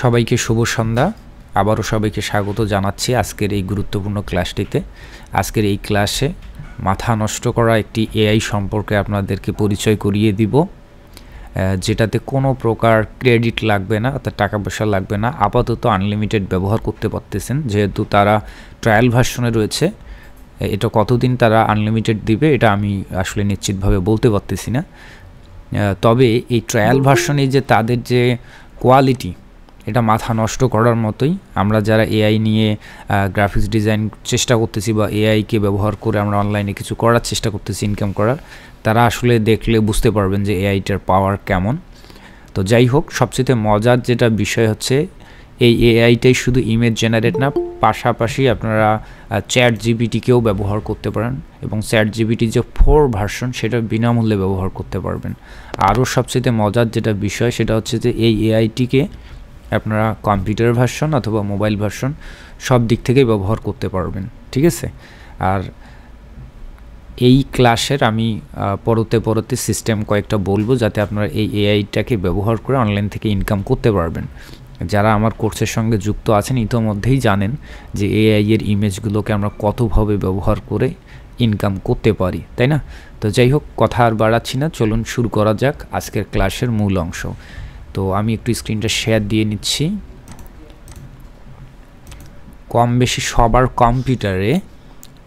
সবাইকে শুভ সন্ধ্যা আবারও সবাইকে স্বাগত জানাচ্ছি আজকের এই গুরুত্বপূর্ণ ক্লাসটিতে আজকের এই ক্লাসে মাথা নষ্ট করা একটি এআই সম্পর্কে আপনাদেরকে পরিচয় করিয়ে দিব যেটাতে কোনো প্রকার ক্রেডিট লাগবে না অর্থাৎ টাকা পয়সা লাগবে না আপাতত আনলিমিটেড ব্যবহার করতে পারতেছেন যেহেতু তারা ট্রায়াল ভার্সনে রয়েছে এটা কতদিন তারা আনলিমিটেড দিবে এটা আমি আসলে নিশ্চিতভাবে বলতে পারতেছি না তবে এই ট্রায়াল ভার্সনে যে তাদের যে কোয়ালিটি এটা মাথা নষ্ট করার মতোই আমরা যারা এআই নিয়ে গ্রাফিক্স ডিজাইন চেষ্টা করতেছি বা এআইকে ব্যবহার করে আমরা অনলাইনে কিছু করার চেষ্টা করতেছি ইনকাম করার তারা আসলে দেখলে বুঝতে পারবেন যে এআইটার পাওয়ার কেমন তো যাই হোক সবচেয়ে মজার যেটা বিষয় হচ্ছে এই এআইটাই শুধু ইমেজ জেনারেট না পাশাপাশি আপনারা চ্যাট জিবিটিকেও ব্যবহার করতে পারেন এবং চ্যাট জিবিটি যে ফোর ভার্সন সেটা বিনামূল্যে ব্যবহার করতে পারবেন আরও সবচেয়ে মজার যেটা বিষয় সেটা হচ্ছে যে এই এআইটিকে আপনারা কম্পিউটার ভার্সন অথবা মোবাইল ভার্সন সব দিক থেকেই ব্যবহার করতে পারবেন ঠিক আছে আর এই ক্লাসের আমি পরতে পরতে সিস্টেম কয়েকটা বলবো যাতে আপনারা এই এআইটাকে ব্যবহার করে অনলাইন থেকে ইনকাম করতে পারবেন যারা আমার কোর্সের সঙ্গে যুক্ত আছেন ইতোমধ্যেই জানেন যে এআই এর ইমেজগুলোকে আমরা কতভাবে ব্যবহার করে ইনকাম করতে পারি তাই না তো যাই হোক কথা আর বাড়াচ্ছি না চলুন শুরু করা যাক আজকের ক্লাসের মূল অংশ তো আমি একটু স্ক্রিনটা শেয়ার দিয়ে নিচ্ছি কম বেশি সবার কম্পিউটারে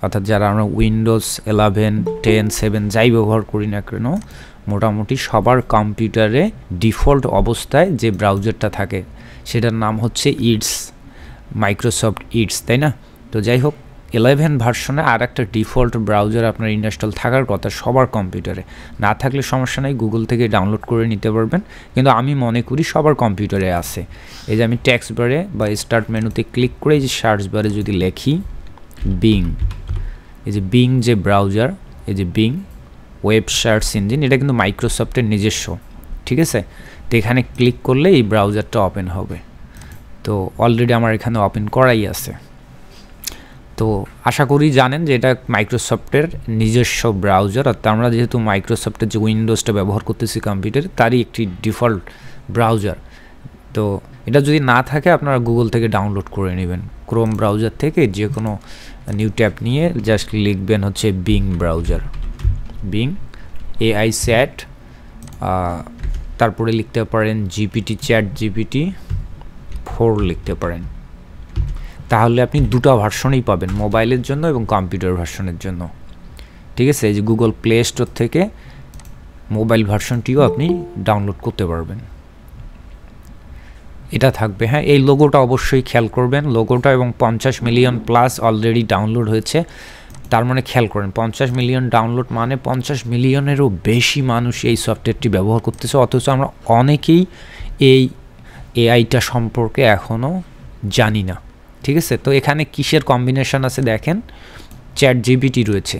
অর্থাৎ যারা আমরা উইন্ডোজ এলেভেন টেন সেভেন যাই ব্যবহার করি না কেন মোটামুটি সবার কম্পিউটারে ডিফল্ট অবস্থায় যে ব্রাউজারটা থাকে সেটার নাম হচ্ছে ইডস মাইক্রোসফট ইডস তাই না তো যাই হোক ইলেভেন ভার্সনে আর একটা ডিফল্ট ব্রাউজার আপনার ইনস্টল থাকার কথা সবার কম্পিউটারে না থাকলে সমস্যা নেই গুগল থেকে ডাউনলোড করে নিতে পারবেন কিন্তু আমি মনে করি সবার কম্পিউটারে আছে এই যে আমি ট্যাক্স বারে বা স্টার্ট মেনুতে ক্লিক করে যে সার্চ বারে যদি লেখি বিং এই যে বিং যে ব্রাউজার এই যে বিং ওয়েব সার্চ ইঞ্জিন এটা কিন্তু মাইক্রোসফটের নিজস্ব ঠিক আছে তো এখানে ক্লিক করলে এই ব্রাউজারটা ওপেন হবে তো অলরেডি আমার এখানে ওপেন করাই আছে তো আশা করি জানেন যে এটা মাইক্রোসফটের নিজস্ব ব্রাউজার অর্থাৎ আমরা যেহেতু মাইক্রোসফটের যে উইন্ডোজটা ব্যবহার করতেছি কম্পিউটারে তারই একটি ডিফল্ট ব্রাউজার তো এটা যদি না থাকে আপনারা গুগল থেকে ডাউনলোড করে নেবেন ক্রোম ব্রাউজার থেকে যে কোনো নিউ ট্যাপ নিয়ে জাস্ট লিখবেন হচ্ছে Bing browser Bing AI chat তারপরে লিখতে পারেন জিপিটি চ্যাট জিপিটি ফোর লিখতে পারেন তাহলে আপনি দুটো ভার্সনই পাবেন মোবাইলের জন্য এবং কম্পিউটার ভার্সনের জন্য ঠিক আছে এই যে গুগল প্লে স্টোর থেকে মোবাইল ভার্সনটিও আপনি ডাউনলোড করতে পারবেন এটা থাকবে হ্যাঁ এই লোগোটা অবশ্যই খেয়াল করবেন লোগোটা এবং পঞ্চাশ মিলিয়ন প্লাস অলরেডি ডাউনলোড হয়েছে তার মানে খেয়াল করেন পঞ্চাশ মিলিয়ন ডাউনলোড মানে পঞ্চাশ মিলিয়নেরও বেশি মানুষ এই সফটওয়্যারটি ব্যবহার করতেছে অথচ আমরা অনেকেই এই এআইটা সম্পর্কে এখনও জানি না ঠিক আছে তো এখানে কিসের কম্বিনেশন আছে দেখেন চ্যাট জিবিটি রয়েছে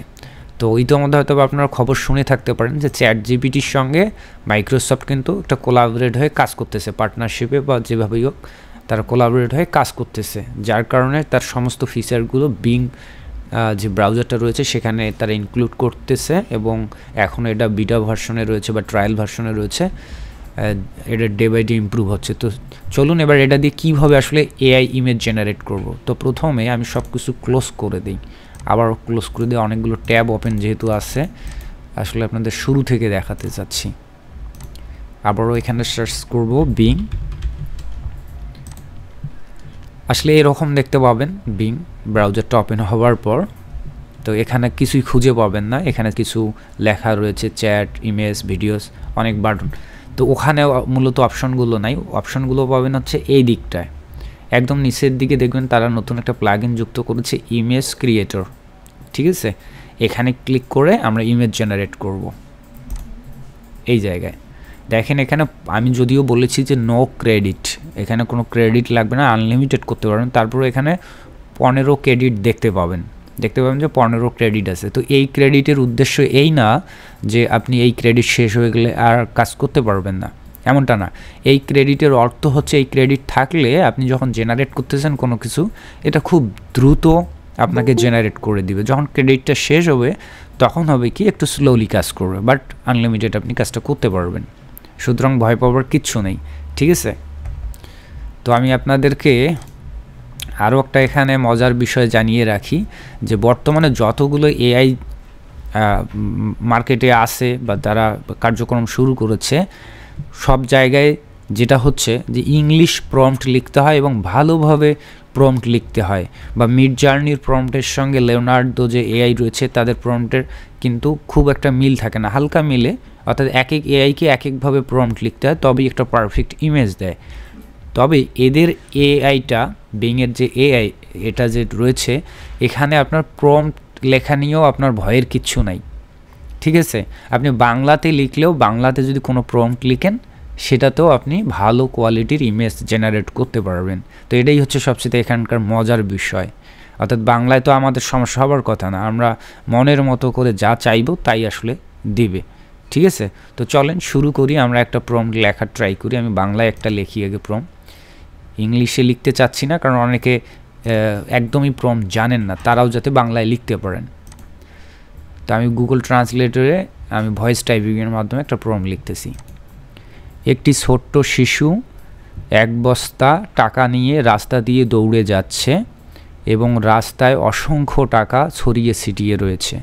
তো ইতোমধ্যে হয়তো আপনারা খবর শুনে থাকতে পারেন যে চ্যাট জিবিটির সঙ্গে মাইক্রোসফট কিন্তু একটা কোলাবরেট হয়ে কাজ করতেছে পার্টনারশিপে বা যেভাবেই হোক তারা কোলাবোরেট হয়ে কাজ করতেছে যার কারণে তার সমস্ত ফিচারগুলো বিং যে ব্রাউজারটা রয়েছে সেখানে তারা ইনক্লুড করতেছে এবং এখন এটা বিটা ভার্সনে রয়েছে বা ট্রায়াল ভার্সনে রয়েছে এটা ডে বাই ডে ইম্প্রুভ হচ্ছে তো চলুন এবার এটা দিয়ে কীভাবে আসলে এআই ইমেজ জেনারেট করব তো প্রথমে আমি সব কিছু ক্লোজ করে দিই আবার ক্লোজ করে দিয়ে অনেকগুলো ট্যাব ওপেন যেহেতু আছে আসলে আপনাদের শুরু থেকে দেখাতে চাচ্ছি আবারও এখানে সার্চ করব বিং আসলে এরকম দেখতে পাবেন বিং ব্রাউজারটা ওপেন হওয়ার পর তো এখানে কিছুই খুঁজে পাবেন না এখানে কিছু লেখা রয়েছে চ্যাট ইমেজ ভিডিওস অনেক বাটন তো ওখানে মূলত অপশনগুলো নাই অপশনগুলো পাবেন হচ্ছে এই দিকটায় একদম নিচের দিকে দেখবেন তারা নতুন একটা প্লাগ যুক্ত করেছে ইমেজ ক্রিয়েটর ঠিক আছে এখানে ক্লিক করে আমরা ইমেজ জেনারেট করব এই জায়গায় দেখেন এখানে আমি যদিও বলেছি যে নো ক্রেডিট এখানে কোনো ক্রেডিট লাগবে না আনলিমিটেড করতে পারবেন তারপরে এখানে পনেরো ক্রেডিট দেখতে পাবেন দেখতে পাবেন যে পনেরো ক্রেডিট আছে তো এই ক্রেডিটের উদ্দেশ্য এই না যে আপনি এই ক্রেডিট শেষ হয়ে গেলে আর কাজ করতে পারবেন না এমনটা না এই ক্রেডিটের অর্থ হচ্ছে এই ক্রেডিট থাকলে আপনি যখন জেনারেট করতেছেন কোনো কিছু এটা খুব দ্রুত আপনাকে জেনারেট করে দিবে যখন ক্রেডিটটা শেষ হবে তখন হবে কি একটু স্লোলি কাজ করবে বাট আনলিমিটেড আপনি কাজটা করতে পারবেন সুতরাং ভয় পাওয়ার কিচ্ছু নেই ঠিক আছে তো আমি আপনাদেরকে আরও একটা এখানে মজার বিষয় জানিয়ে রাখি যে বর্তমানে যতগুলো এআই মার্কেটে আসে বা তারা কার্যক্রম শুরু করেছে সব জায়গায় যেটা হচ্ছে যে ইংলিশ প্রম্পট লিখতে হয় এবং ভালোভাবে প্রম্পট লিখতে হয় বা মিড জার্নির প্রম্পটের সঙ্গে লেওনার্ডো যে এআই রয়েছে তাদের প্রম্পটের কিন্তু খুব একটা মিল থাকে না হালকা মিলে অর্থাৎ এক এক এআইকে এক একভাবে প্রম্পট লিখতে হয় তবেই একটা পারফেক্ট ইমেজ দেয় তবে এদের এআইটা বিংয়ের যে এআই এটা যে রয়েছে এখানে আপনার প্রম লেখা নিয়েও আপনার ভয়ের কিচ্ছু নাই ঠিক আছে আপনি বাংলাতে লিখলেও বাংলাতে যদি কোনো প্রম্পট লিখেন সেটাতেও আপনি ভালো কোয়ালিটির ইমেজ জেনারেট করতে পারবেন তো এটাই হচ্ছে সবচেয়ে এখানকার মজার বিষয় অর্থাৎ বাংলায় তো আমাদের সমস্যা হবার কথা না আমরা মনের মতো করে যা চাইব তাই আসলে দিবে ঠিক আছে তো চলেন শুরু করি আমরা একটা প্রম্পট লেখার ট্রাই করি আমি বাংলায় একটা লেখি আগে প্রম্পট ইংলিশে লিখতে চাচ্ছি না কারণ অনেকে একদমই প্রম জানেন না তারাও যাতে বাংলায় লিখতে পারেন তো আমি গুগল ট্রান্সলেটরে আমি ভয়েস টাইপিংয়ের মাধ্যমে একটা প্রম লিখতেছি একটি ছোট্ট শিশু এক বস্তা টাকা নিয়ে রাস্তা দিয়ে দৌড়ে যাচ্ছে এবং রাস্তায় অসংখ্য টাকা ছড়িয়ে ছিটিয়ে রয়েছে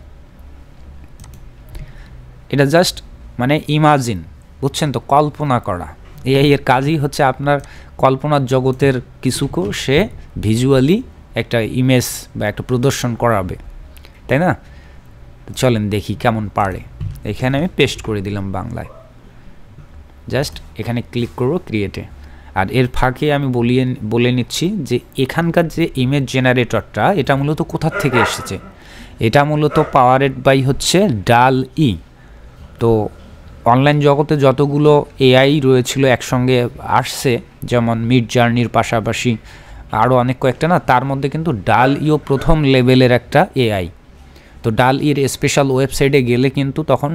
এটা জাস্ট মানে ইমাজিন বুঝছেন তো কল্পনা করা এআই এর কাজই হচ্ছে আপনার কল্পনার জগতের কিছুকেও সে ভিজুয়ালি একটা ইমেজ বা একটা প্রদর্শন করাবে তাই না চলেন দেখি কেমন পারে এখানে আমি পেস্ট করে দিলাম বাংলায় জাস্ট এখানে ক্লিক করব ক্রিয়েটে আর এর ফাঁকে আমি বলিয়ে বলে নিচ্ছি যে এখানকার যে ইমেজ জেনারেটরটা এটা মূলত কোথার থেকে এসেছে এটা মূলত পাওয়ারেড বাই হচ্ছে ডাল ই তো অনলাইন জগতে যতগুলো এআই রয়েছিল একসঙ্গে আসছে যেমন মিড জার্নির পাশাপাশি আরও অনেক কয়েকটা না তার মধ্যে কিন্তু ডাল ইও প্রথম লেভেলের একটা এআই তো ডাল ইর স্পেশাল ওয়েবসাইটে গেলে কিন্তু তখন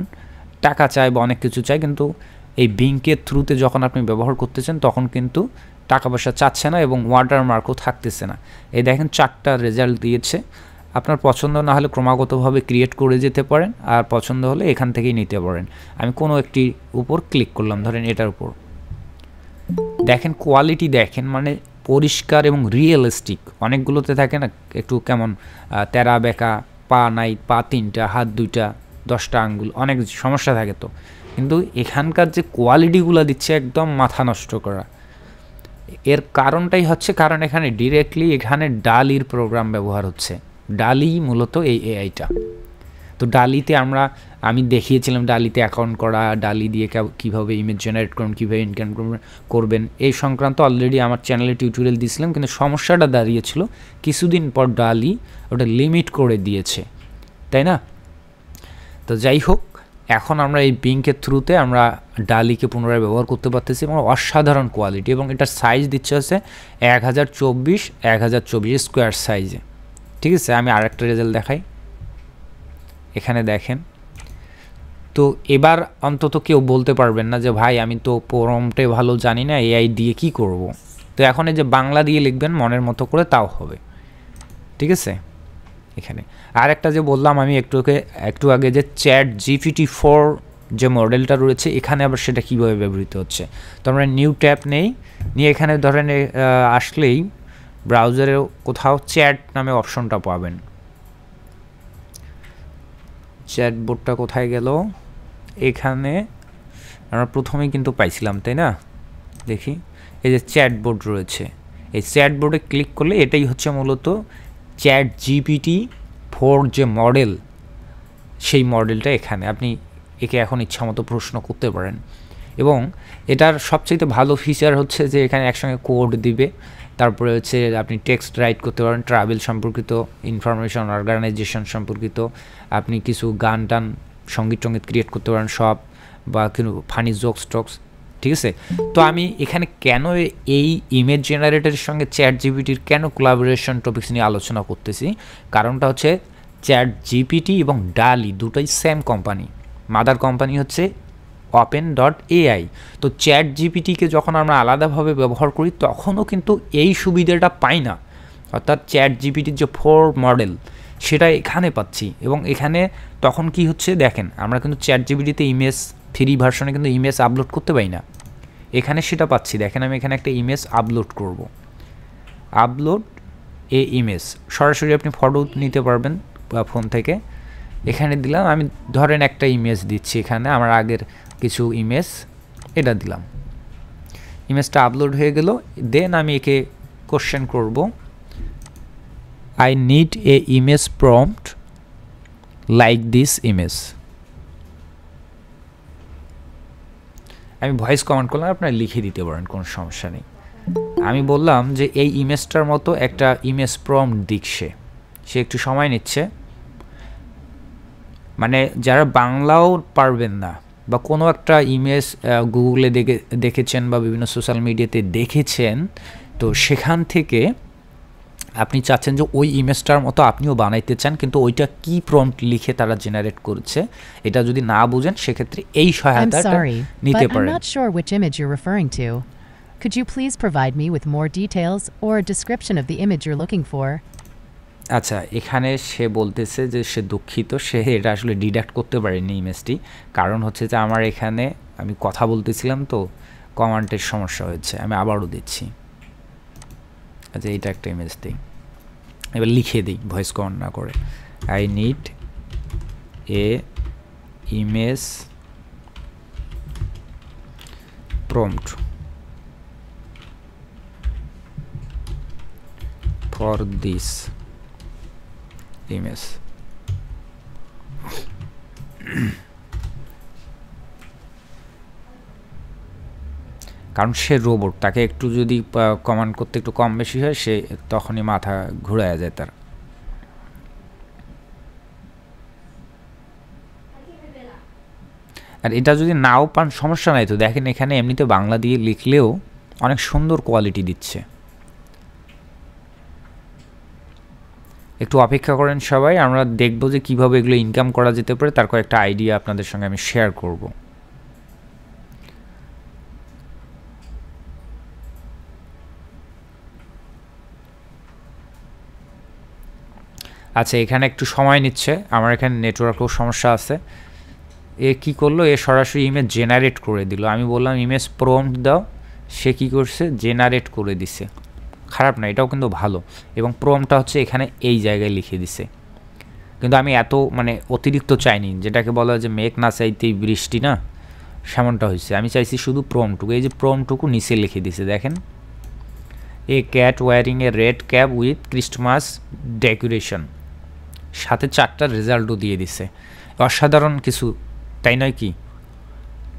টাকা চায় বা অনেক কিছু চায় কিন্তু এই বিঙ্কের থ্রুতে যখন আপনি ব্যবহার করতেছেন তখন কিন্তু টাকা পয়সা চাচ্ছে না এবং ওয়াটার মার্কও থাকতেছে না এই দেখেন চারটা রেজাল্ট দিয়েছে আপনার পছন্দ না হলে ক্রমাগতভাবে ক্রিয়েট করে যেতে পারেন আর পছন্দ হলে এখান থেকেই নিতে পারেন আমি কোনো একটি উপর ক্লিক করলাম ধরেন এটার উপর দেখেন কোয়ালিটি দেখেন মানে পরিষ্কার এবং রিয়েলিস্টিক অনেকগুলোতে থাকে না একটু কেমন তেরা বেঁকা পা নাই পা তিনটা হাত দুইটা দশটা আঙ্গুল অনেক সমস্যা থাকে তো কিন্তু এখানকার যে কোয়ালিটিগুলো দিচ্ছে একদম মাথা নষ্ট করা এর কারণটাই হচ্ছে কারণ এখানে ডিরেক্টলি এখানে ডালির প্রোগ্রাম ব্যবহার হচ্ছে ডালি মূলত এই এআইটা তো ডালিতে আমরা আমি দেখিয়েছিলাম ডালিতে অ্যাকাউন্ট করা ডালি দিয়ে কীভাবে ইমেজ জেনারেট করবেন কীভাবে ইনকাম করবেন এই সংক্রান্ত অলরেডি আমার চ্যানেলে টিউটোরিয়াল দিয়েছিলাম কিন্তু সমস্যাটা দাঁড়িয়েছিল কিছুদিন পর ডালি ওটা লিমিট করে দিয়েছে তাই না তো যাই হোক এখন আমরা এই বিঙ্কের থ্রুতে আমরা ডালিকে পুনরায় ব্যবহার করতে পারতেছি এবং অসাধারণ কোয়ালিটি এবং এটার সাইজ দিচ্ছে হচ্ছে এক হাজার চব্বিশ এক হাজার চব্বিশ স্কোয়ার সাইজে ঠিক আছে আমি আরেকটা রেজাল্ট দেখাই এখানে দেখেন তো এবার অন্তত কেউ বলতে পারবেন না যে ভাই আমি তো পরমটে ভালো জানি না এআই দিয়ে কি করব। তো এখন এই যে বাংলা দিয়ে লিখবেন মনের মতো করে তাও হবে ঠিক আছে এখানে আর একটা যে বললাম আমি একটুকে একটু আগে যে চ্যাট জিপিটি ফোর যে মডেলটা রয়েছে এখানে আবার সেটা কীভাবে ব্যবহৃত হচ্ছে তো আমরা নিউ ট্যাপ নেই নিয়ে এখানে ধরেন আসলেই ব্রাউজারে কোথাও চ্যাট নামে অপশনটা পাবেন চ্যাটবোর্ডটা কোথায় গেল এখানে আমরা প্রথমেই কিন্তু পাইছিলাম তাই না দেখি এই যে চ্যাটবোর্ড রয়েছে এই চ্যাটবোর্ডে ক্লিক করলে এটাই হচ্ছে মূলত চ্যাট জিপিটি ফোর যে মডেল সেই মডেলটা এখানে আপনি একে এখন ইচ্ছা মতো প্রশ্ন করতে পারেন এবং এটার সবচেয়ে ভালো ফিচার হচ্ছে যে এখানে একসঙ্গে কোড দিবে তারপরে হচ্ছে আপনি টেক্সট রাইট করতে পারেন ট্রাভেল সম্পর্কিত ইনফরমেশন অর্গানাইজেশন সম্পর্কিত আপনি কিছু গান টান সঙ্গীত টঙ্গীত ক্রিয়েট করতে পারেন সব বা কিন্তু ফানি জোকস টক্স ঠিক আছে তো আমি এখানে কেন এই ইমেজ জেনারেটরের সঙ্গে চ্যাট জিপিটির কেন কোলাবোরেশন টপিক্স নিয়ে আলোচনা করতেছি কারণটা হচ্ছে চ্যাট জিপিটি এবং ডালি দুটোই সেম কোম্পানি মাদার কোম্পানি হচ্ছে ওপেন ডট এআই তো চ্যাট জিপিটিকে যখন আমরা আলাদাভাবে ব্যবহার করি তখনও কিন্তু এই সুবিধাটা পাই না অর্থাৎ চ্যাট জিপিটির যে ফোর মডেল সেটা এখানে পাচ্ছি এবং এখানে তখন কি হচ্ছে দেখেন আমরা কিন্তু চ্যাট জিপিটিতে ইমেজ থ্রি ভার্সনে কিন্তু ইমেজ আপলোড করতে পারি না এখানে সেটা পাচ্ছি দেখেন আমি এখানে একটা ইমেজ আপলোড করব আপলোড এ ইমেজ সরাসরি আপনি ফটো নিতে পারবেন ফোন থেকে এখানে দিলাম আমি ধরেন একটা ইমেজ দিচ্ছি এখানে আমার আগের কিছু ইমেজ এটা দিলাম ইমেজটা আপলোড হয়ে গেল দেন আমি একে কোশ্চেন করব I need a image prompt like this image আমি ভয়েস কমান্ড করলাম আপনারা লিখে দিতে পারেন কোনো সমস্যা নেই আমি বললাম যে এই ইমেজটার মতো একটা ইমেজ প্রম দিকছে সে একটু সময় নিচ্ছে মানে যারা বাংলাও পারবেন না বা কোনো একটা ইমেজ গুগলে দেখে দেখেছেন বা বিভিন্ন সোশ্যাল মিডিয়াতে দেখেছেন তো সেখান থেকে আপনি চাচ্ছেন যে ওই ইমেজটার মতো আপনিও বানাইতে চান কিন্তু ওইটা কি প্রম্পট লিখে তারা জেনারেট করছে এটা যদি না বুঝেন সেক্ষেত্রে এই সহায়তা নিতে পারেন Could you please provide me with more details or description of the image looking for? আচ্ছা এখানে সে বলতেছে যে সে দুঃখিত সে এটা আসলে ডিডাক্ট করতে পারেনি ইমেজটি কারণ হচ্ছে যে আমার এখানে আমি কথা বলতেছিলাম তো কমান্ডের সমস্যা হয়েছে আমি আবারও দিচ্ছি আচ্ছা এইটা একটা ইমেজ দিই এবার লিখে দিই ভয়েস কমান্ড না করে I need a image prompt for this Demis. কারণ সে রোবট তাকে একটু যদি কমান্ড করতে একটু কম বেশি হয় সে তখনই মাথা ঘুরে যায় তার আর এটা যদি নাও পান সমস্যা নাই তো দেখেন এখানে এমনিতে বাংলা দিয়ে লিখলেও অনেক সুন্দর কোয়ালিটি দিচ্ছে একটু অপেক্ষা করেন সবাই আমরা দেখব যে কিভাবে এগুলো ইনকাম করা যেতে পারে তার কয়েকটা আইডিয়া আপনাদের সঙ্গে আমি শেয়ার করব আচ্ছা এখানে একটু সময় নিচ্ছে আমার এখানে নেটওয়ার্কেও সমস্যা আছে এ কি করলো এ সরাসরি ইমেজ জেনারেট করে দিল আমি বললাম ইমেজ প্রম্পট দাও সে কি করছে জেনারেট করে দিছে খারাপ না এটাও কিন্তু ভালো এবং প্রমটা হচ্ছে এখানে এই জায়গায় লিখে দিছে কিন্তু আমি এত মানে অতিরিক্ত চাইনি যেটাকে বলা হয় যে মেঘ না চাইতেই বৃষ্টি না সেমনটা হয়েছে আমি চাইছি শুধু প্রমটুকু এই যে প্রমটুকু নিচে লিখে দিছে দেখেন a cat wearing a red cap with Christmas decoration সাথে চারটা রেজাল্টও দিয়ে দিছে অসাধারণ কিছু তাই নয় কি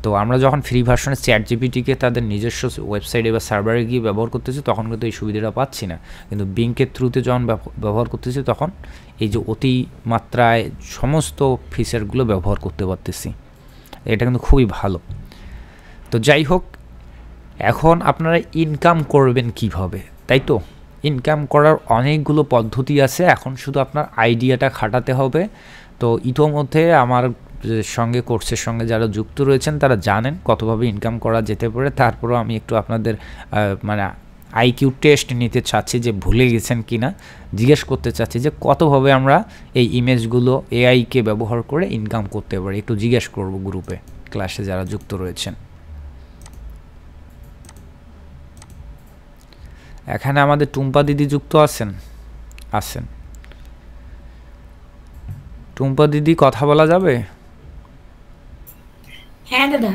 তো আমরা যখন ফ্রি ভার্সনে চ্যাট জিপিটিকে তাদের নিজস্ব ওয়েবসাইটে বা সার্ভারে গিয়ে ব্যবহার করতেছি তখন কিন্তু এই সুবিধাটা পাচ্ছি না কিন্তু বিঙ্কের থ্রুতে যখন ব্যবহার করতেছি তখন এই যে অতি মাত্রায় সমস্ত ফিচারগুলো ব্যবহার করতে পারতেছি এটা কিন্তু খুবই ভালো তো যাই হোক এখন আপনারা ইনকাম করবেন কিভাবে তাই তো ইনকাম করার অনেকগুলো পদ্ধতি আছে এখন শুধু আপনার আইডিয়াটা খাটাতে হবে তো ইতোমধ্যে আমার সঙ্গে কোর্সের সঙ্গে যারা যুক্ত রয়েছেন তারা জানেন কতভাবে ইনকাম করা যেতে পারে তারপরও আমি একটু আপনাদের মানে আইকিউ টেস্ট নিতে চাচ্ছি যে ভুলে গেছেন কি না জিজ্ঞেস করতে চাচ্ছি যে কতভাবে আমরা এই ইমেজগুলো এআইকে ব্যবহার করে ইনকাম করতে পারি একটু জিজ্ঞেস করব গ্রুপে ক্লাসে যারা যুক্ত রয়েছেন এখানে আমাদের টুম্পা দিদি যুক্ত আছেন আছেন টুম্পা দিদি কথা বলা যাবে হ্যাঁ দাদা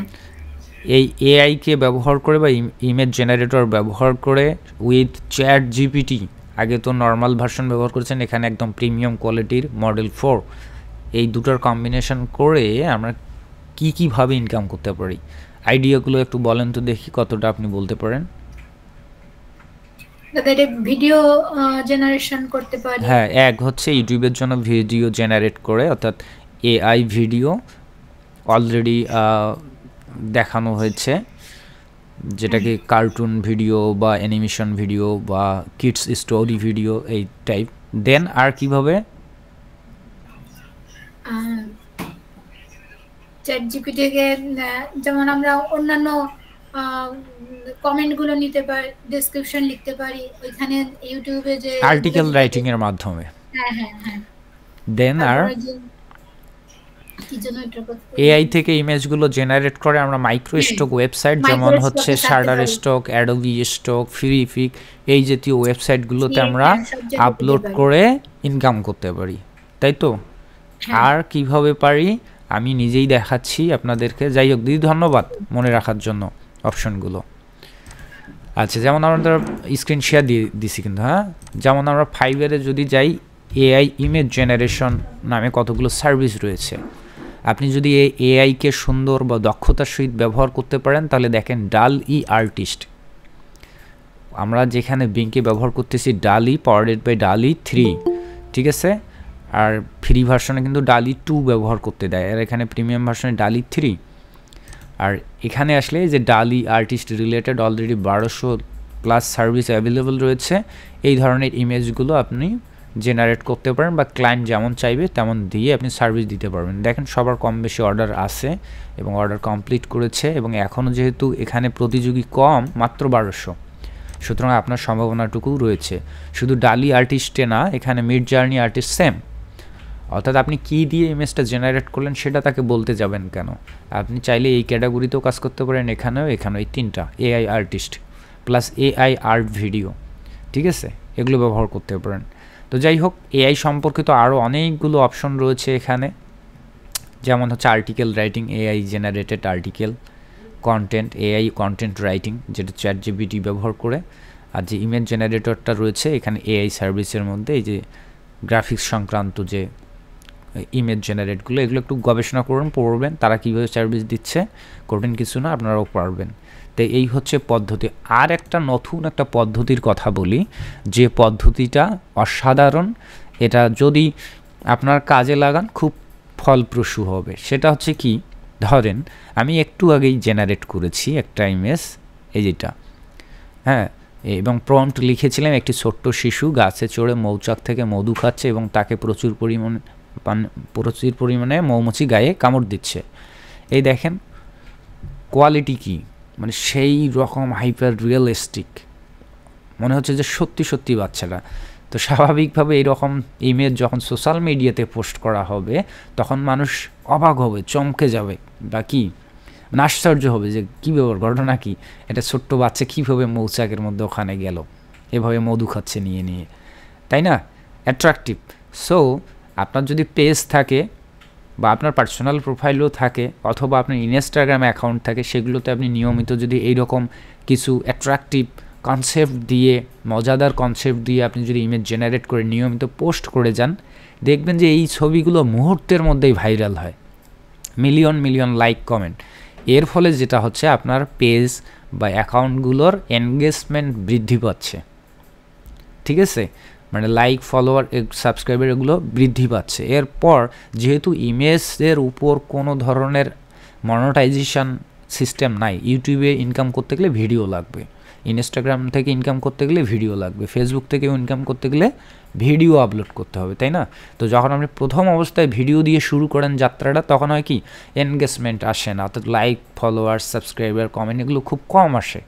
এই এআইকে ব্যবহার করে বা ইমেজ জেনারেটর ব্যবহার করে উইথ চ্যাট জিপিটি আগে তো নর্মাল ভার্সন ব্যবহার করেছেন এখানে একদম প্রিমিয়াম কোয়ালিটির মডেল ফোর এই দুটোর কম্বিনেশন করে আমরা কি কিভাবে ইনকাম করতে পারি আইডিয়াগুলো একটু বলেন তো দেখি কতটা আপনি বলতে পারেন ভিডিও জেনারেশন uh, করতে পারি হ্যাঁ এক হচ্ছে ইউটিউবের জন্য ভিডিও জেনারেট করে অর্থাৎ এআই ভিডিও অলরেডি দেখানো হয়েছে যেটাকে কার্টুন ভিডিও বা অ্যানিমেশন ভিডিও বা কিডস স্টোরি ভিডিও এই টাইপ দেন আর কিভাবে চ্যাট যেমন আমরা অন্যান্য কমেন্টগুলো নিতে পারি ডেসক্রিপশন লিখতে পারি ওইখানে ইউটিউবে যে আর্টিকেল রাইটিং এর মাধ্যমে হ্যাঁ হ্যাঁ হ্যাঁ দেন আর এআই থেকে ইমেজগুলো জেনারেট করে আমরা মাইক্রো স্টক ওয়েবসাইট যেমন হচ্ছে Shutterstock Adobe Stock Freepik এই জাতীয় ওয়েবসাইটগুলোতে আমরা আপলোড হ্যাঁ, করে ইনকাম করতে পারি তাই তো হ্যাঁ। আর কিভাবে পারি আমি নিজেই দেখাচ্ছি আপনাদেরকে যাই হোক দিদি ধন্যবাদ মনে রাখার জন্য অপশনগুলো আচ্ছা যেমন আমরা স্ক্রিন শেয়ার দিয়ে দিছি কিন্তু হ্যাঁ যেমন আমরা ফাইবারে যদি যাই এআই ইমেজ জেনারেশন নামে কতগুলো সার্ভিস রয়েছে আপনি যদি এই এআইকে সুন্দর বা দক্ষতার সহিত ব্যবহার করতে পারেন তাহলে দেখেন ডাল ই আর্টিস্ট আমরা যেখানে বিংকে ব্যবহার করতেছি ডালি পাওয়ারেড বাই ডাল ই থ্রি ঠিক আছে আর ফ্রি ভার্সনে কিন্তু ডালি টু ব্যবহার করতে দেয় আর এখানে প্রিমিয়াম ভার্সনে ডালি থ্রি আর এখানে আসলে যে ডালি আর্টিস্ট রিলেটেড অলরেডি বারোশো প্লাস সার্ভিস অ্যাভেলেবল রয়েছে এই ধরনের ইমেজগুলো আপনি জেনারেট করতে পারেন বা ক্লায়েন্ট যেমন চাইবে তেমন দিয়ে আপনি সার্ভিস দিতে পারবেন দেখেন সবার কম বেশি অর্ডার আছে এবং অর্ডার কমপ্লিট করেছে এবং এখনও যেহেতু এখানে প্রতিযোগী কম মাত্র বারোশো সুতরাং আপনার সম্ভাবনাটুকু রয়েছে শুধু ডালি আর্টিস্টে না এখানে মিড জার্নি আর্টিস্ট সেম অর্থাৎ আপনি কি দিয়ে ইমেজটা জেনারেট করলেন সেটা তাকে বলতে যাবেন কেন আপনি চাইলে এই ক্যাটাগরিতেও কাজ করতে পারেন এখানেও এখানেও এই তিনটা AI artist plus AI art video ঠিক আছে এগুলো ব্যবহার করতে পারেন তো যাই হোক এআই সম্পর্কিত আরও অনেকগুলো অপশন রয়েছে এখানে যেমন হচ্ছে article writing AI generated article content AI content writing যেটা চ্যাট জিবিটি ব্যবহার করে আর যে ইমেজ জেনারেটরটা রয়েছে এখানে এআই সার্ভিসের মধ্যে এই যে গ্রাফিক্স সংক্রান্ত যে ইমেজ জেনারেটগুলো এগুলো একটু গবেষণা করুন পড়বেন তারা কীভাবে সার্ভিস দিচ্ছে কঠিন কিছু না আপনারাও পারবেন তো এই হচ্ছে পদ্ধতি আর একটা নতুন একটা পদ্ধতির কথা বলি যে পদ্ধতিটা অসাধারণ এটা যদি আপনার কাজে লাগান খুব ফলপ্রসূ হবে সেটা হচ্ছে কি ধরেন আমি একটু আগেই জেনারেট করেছি একটা ইমেজ এই যেটা হ্যাঁ এবং প্রম্পট লিখেছিলাম একটি ছোট্ট শিশু গাছে চড়ে মৌচাক থেকে মধু খাচ্ছে এবং তাকে প্রচুর পরিমাণে পান প্রচুর পরিমাণে মৌমাছি গায়ে কামড় দিচ্ছে এই দেখেন কোয়ালিটি কী মানে সেই রকম হাইপার রিয়েলিস্টিক মনে হচ্ছে যে সত্যি সত্যি বাচ্চারা তো স্বাভাবিকভাবে এইরকম ইমেজ যখন সোশ্যাল মিডিয়াতে পোস্ট করা হবে তখন মানুষ অবাক হবে চমকে যাবে বা কি মানে আশ্চর্য হবে যে কী ব্যাপার ঘটনা কি এটা ছোট্ট বাচ্চা কীভাবে মৌচাকের মধ্যে ওখানে গেল এভাবে মধু খাচ্ছে নিয়ে নিয়ে তাই না অ্যাট্রাকটিভ সো আপনার যদি পেজ থাকে বা আপনার পার্সোনাল প্রোফাইলও থাকে অথবা আপনার ইনস্টাগ্রাম অ্যাকাউন্ট থাকে সেগুলোতে আপনি নিয়মিত যদি এই রকম কিছু অ্যাট্রাকটিভ কনসেপ্ট দিয়ে মজাদার কনসেপ্ট দিয়ে আপনি যদি ইমেজ জেনারেট করে নিয়মিত পোস্ট করে যান দেখবেন যে এই ছবিগুলো মুহূর্তের মধ্যেই ভাইরাল হয় মিলিয়ন মিলিয়ন লাইক কমেন্ট এর ফলে যেটা হচ্ছে আপনার পেজ বা অ্যাকাউন্টগুলোর এনগেজমেন্ট বৃদ্ধি পাচ্ছে ঠিক আছে মানে লাইক ফলোয়ার সাবস্ক্রাইবার এগুলো বৃদ্ধি পাচ্ছে এরপর যেহেতু ইমেজের উপর কোনো ধরনের মনোটাইজেশান সিস্টেম নাই ইউটিউবে ইনকাম করতে গেলে ভিডিও লাগবে ইনস্টাগ্রাম থেকে ইনকাম করতে গেলে ভিডিও লাগবে ফেসবুক থেকেও ইনকাম করতে গেলে ভিডিও আপলোড করতে হবে তাই না তো যখন আপনি প্রথম অবস্থায় ভিডিও দিয়ে শুরু করেন যাত্রাটা তখন হয় কি এনগেজমেন্ট আসে না অর্থাৎ লাইক ফলোয়ার সাবস্ক্রাইবার কমেন্ট এগুলো খুব কম আসে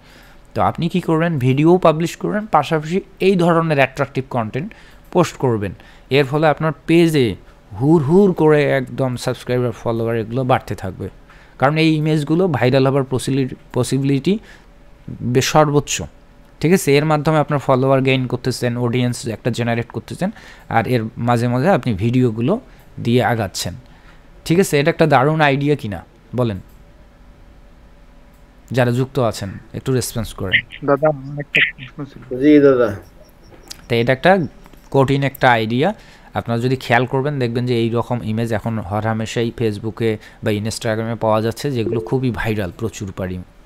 তো আপনি কি করবেন ভিডিও পাবলিশ করবেন পাশাপাশি এই ধরনের অ্যাট্রাকটিভ কন্টেন্ট পোস্ট করবেন এর ফলে আপনার পেজে হুর হুর করে একদম সাবস্ক্রাইবার ফলোয়ার এগুলো বাড়তে থাকবে কারণ এই ইমেজগুলো ভাইরাল হবার পসিবিলিটি বেশ সর্বোচ্চ ঠিক আছে এর মাধ্যমে আপনার ফলোয়ার গেইন করতেছেন অডিয়েন্স একটা জেনারেট করতেছেন আর এর মাঝে মাঝে আপনি ভিডিওগুলো দিয়ে আগাচ্ছেন ঠিক আছে এটা একটা দারুণ আইডিয়া কিনা বলেন যারা যুক্ত আছেন একটু রেসপন্স করেন দাদা একটা এটা একটা কঠিন একটা আইডিয়া আপনারা যদি খেয়াল করবেন দেখবেন যে এই রকম ইমেজ এখন হরহামেশাই ফেসবুকে বা ইনস্টাগ্রামে পাওয়া যাচ্ছে যেগুলো খুবই ভাইরাল প্রচুর